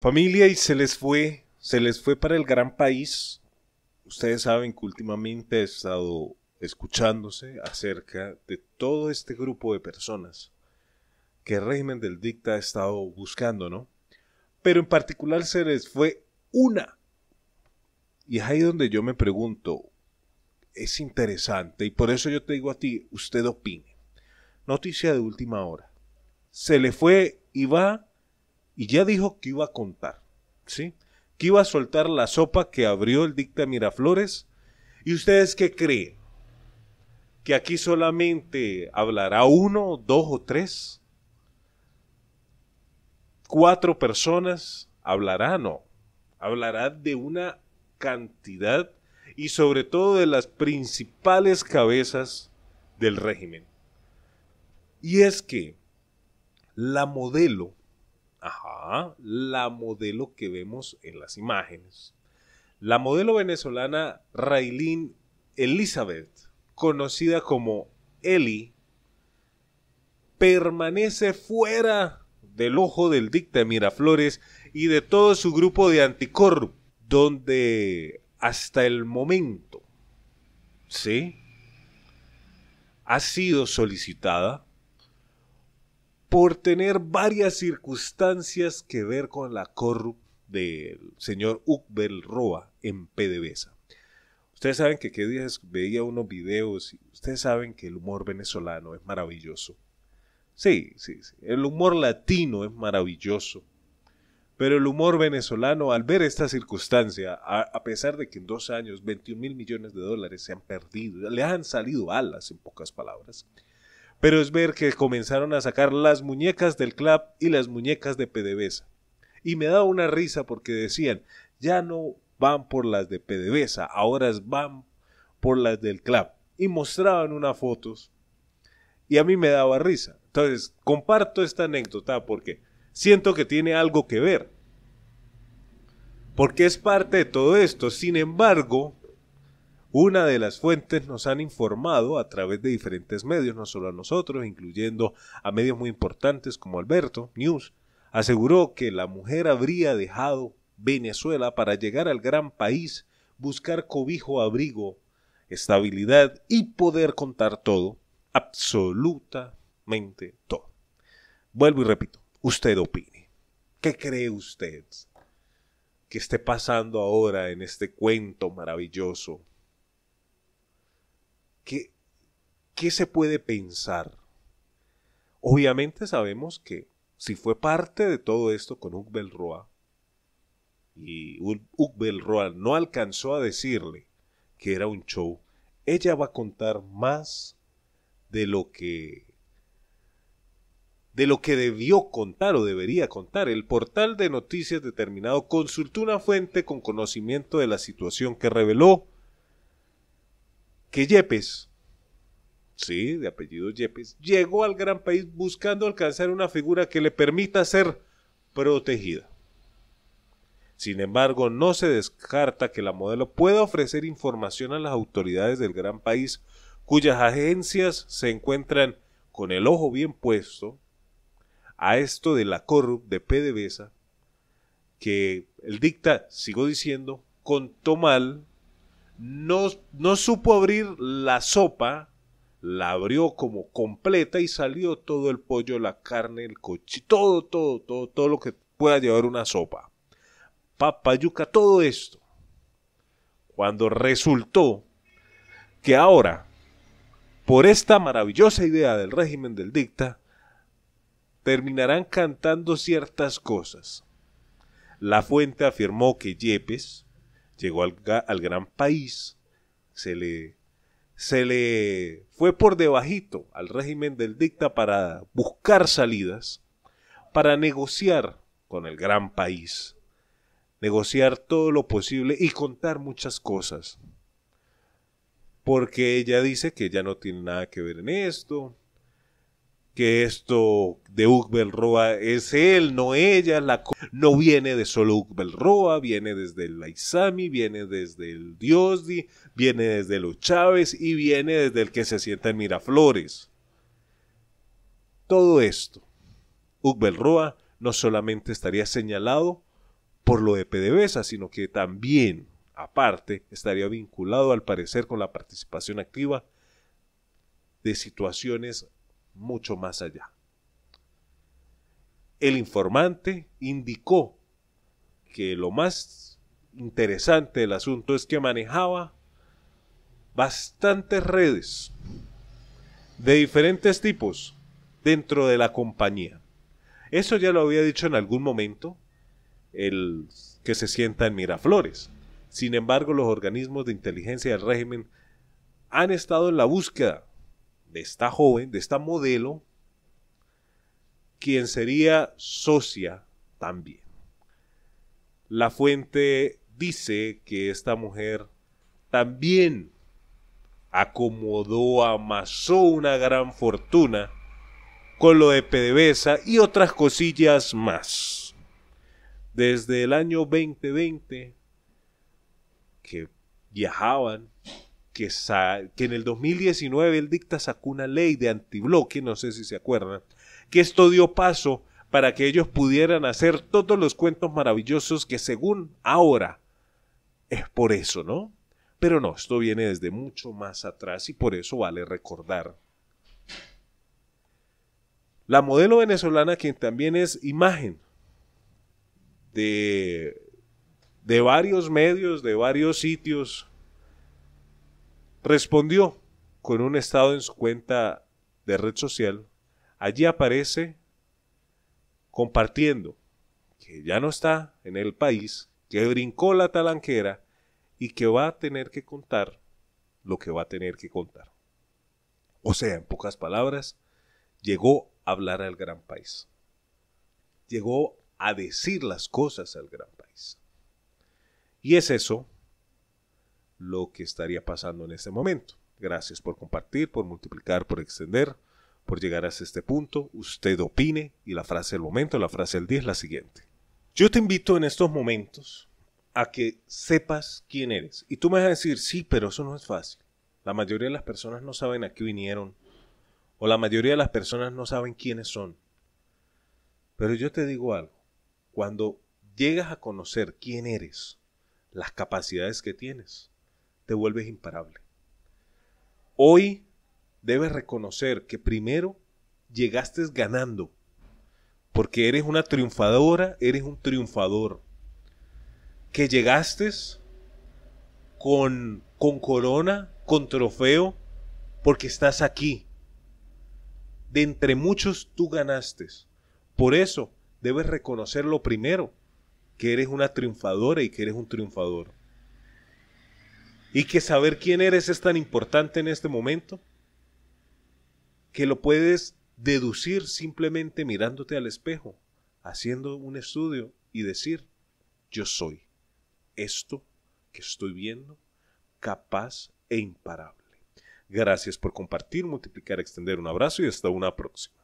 Familia, y se les fue, se les fue para el gran país. Ustedes saben que últimamente he estado escuchándose acerca de todo este grupo de personas que el régimen del dicta ha estado buscando, ¿no? Pero en particular se les fue una. Y es ahí donde yo me pregunto, es interesante, y por eso yo te digo a ti, usted opine. Noticia de última hora. Se le fue y va y ya dijo que iba a contar, ¿sí? Que iba a soltar la sopa que abrió el dicta Miraflores. ¿Y ustedes qué creen? ¿Que aquí solamente hablará uno, dos o tres? ¿Cuatro personas? Hablará, no. Hablará de una cantidad y sobre todo de las principales cabezas del régimen. Y es que la modelo Ajá, la modelo que vemos en las imágenes. La modelo venezolana Raylene Elizabeth, conocida como Eli, permanece fuera del ojo del dicta de Miraflores y de todo su grupo de anticorrup donde hasta el momento, ¿sí? Ha sido solicitada por tener varias circunstancias que ver con la corrupción del señor Ugbel Roa en PDVSA. Ustedes saben que qué días veía unos videos y ustedes saben que el humor venezolano es maravilloso. Sí, sí, sí, el humor latino es maravilloso. Pero el humor venezolano, al ver esta circunstancia, a, a pesar de que en dos años 21 mil millones de dólares se han perdido, le han salido alas en pocas palabras, pero es ver que comenzaron a sacar las muñecas del club y las muñecas de PDVSA. Y me daba una risa porque decían, ya no van por las de PDVSA, ahora van por las del club. Y mostraban unas fotos y a mí me daba risa. Entonces, comparto esta anécdota porque siento que tiene algo que ver. Porque es parte de todo esto. Sin embargo, una de las fuentes nos han informado a través de diferentes medios, no solo a nosotros, incluyendo a medios muy importantes como Alberto News, aseguró que la mujer habría dejado Venezuela para llegar al gran país, buscar cobijo, abrigo, estabilidad y poder contar todo, absolutamente todo. Vuelvo y repito, usted opine. ¿Qué cree usted que esté pasando ahora en este cuento maravilloso ¿Qué, se puede pensar? Obviamente sabemos que si fue parte de todo esto con Ugbel Roa, y Ugbel Roa no alcanzó a decirle que era un show, ella va a contar más de lo que de lo que debió contar o debería contar. El portal de noticias determinado consultó una fuente con conocimiento de la situación que reveló que Yepes, sí, de apellido Yepes, llegó al gran país buscando alcanzar una figura que le permita ser protegida. Sin embargo, no se descarta que la modelo pueda ofrecer información a las autoridades del gran país cuyas agencias se encuentran con el ojo bien puesto a esto de la corrup de PDVSA que el dicta, sigo diciendo, contó mal no, no supo abrir la sopa, la abrió como completa y salió todo el pollo, la carne, el coche, todo, todo, todo, todo lo que pueda llevar una sopa. papayuca, todo esto. Cuando resultó que ahora, por esta maravillosa idea del régimen del dicta, terminarán cantando ciertas cosas. La fuente afirmó que Yepes, llegó al, al gran país, se le, se le fue por debajito al régimen del dicta para buscar salidas, para negociar con el gran país, negociar todo lo posible y contar muchas cosas. Porque ella dice que ya no tiene nada que ver en esto, que esto de Roa es él, no ella, la no viene de solo Roa, viene desde el Aizami, viene desde el Diosdi, viene desde los Chávez y viene desde el que se sienta en Miraflores. Todo esto, Roa no solamente estaría señalado por lo de PDVSA, sino que también, aparte, estaría vinculado al parecer con la participación activa de situaciones mucho más allá. El informante indicó que lo más interesante del asunto es que manejaba bastantes redes de diferentes tipos dentro de la compañía. Eso ya lo había dicho en algún momento el que se sienta en Miraflores. Sin embargo, los organismos de inteligencia del régimen han estado en la búsqueda de esta joven, de esta modelo, quien sería socia también. La fuente dice que esta mujer también acomodó, amasó una gran fortuna con lo de PDVSA y otras cosillas más. Desde el año 2020 que viajaban que, en el 2019 el dicta sacó una ley de antibloque, no sé si se acuerdan, que esto dio paso para que ellos pudieran hacer todos los cuentos maravillosos que según ahora es por eso, ¿no? Pero no, esto viene desde mucho más atrás y por eso vale recordar. La modelo venezolana, quien también es imagen de, de varios medios, de varios sitios, Respondió con un estado en su cuenta de red social. Allí aparece compartiendo que ya no está en el país, que brincó la talanquera y que va a tener que contar lo que va a tener que contar. O sea, en pocas palabras, llegó a hablar al gran país. Llegó a decir las cosas al gran país. Y es eso lo que estaría pasando en este momento. Gracias por compartir, por multiplicar, por extender, por llegar hasta este punto. Usted opine y la frase del momento, la frase del día es la siguiente. Yo te invito en estos momentos a que sepas quién eres. Y tú me vas a decir, sí, pero eso no es fácil. La mayoría de las personas no saben a qué vinieron. O la mayoría de las personas no saben quiénes son. Pero yo te digo algo. Cuando llegas a conocer quién eres, las capacidades que tienes, te vuelves imparable. Hoy debes reconocer que primero llegaste ganando, porque eres una triunfadora, eres un triunfador, que llegaste con, con corona, con trofeo, porque estás aquí. De entre muchos tú ganaste. Por eso debes reconocer lo primero, que eres una triunfadora y que eres un triunfador. Y que saber quién eres es tan importante en este momento que lo puedes deducir simplemente mirándote al espejo, haciendo un estudio y decir, yo soy esto que estoy viendo, capaz e imparable. Gracias por compartir, multiplicar, extender un abrazo y hasta una próxima.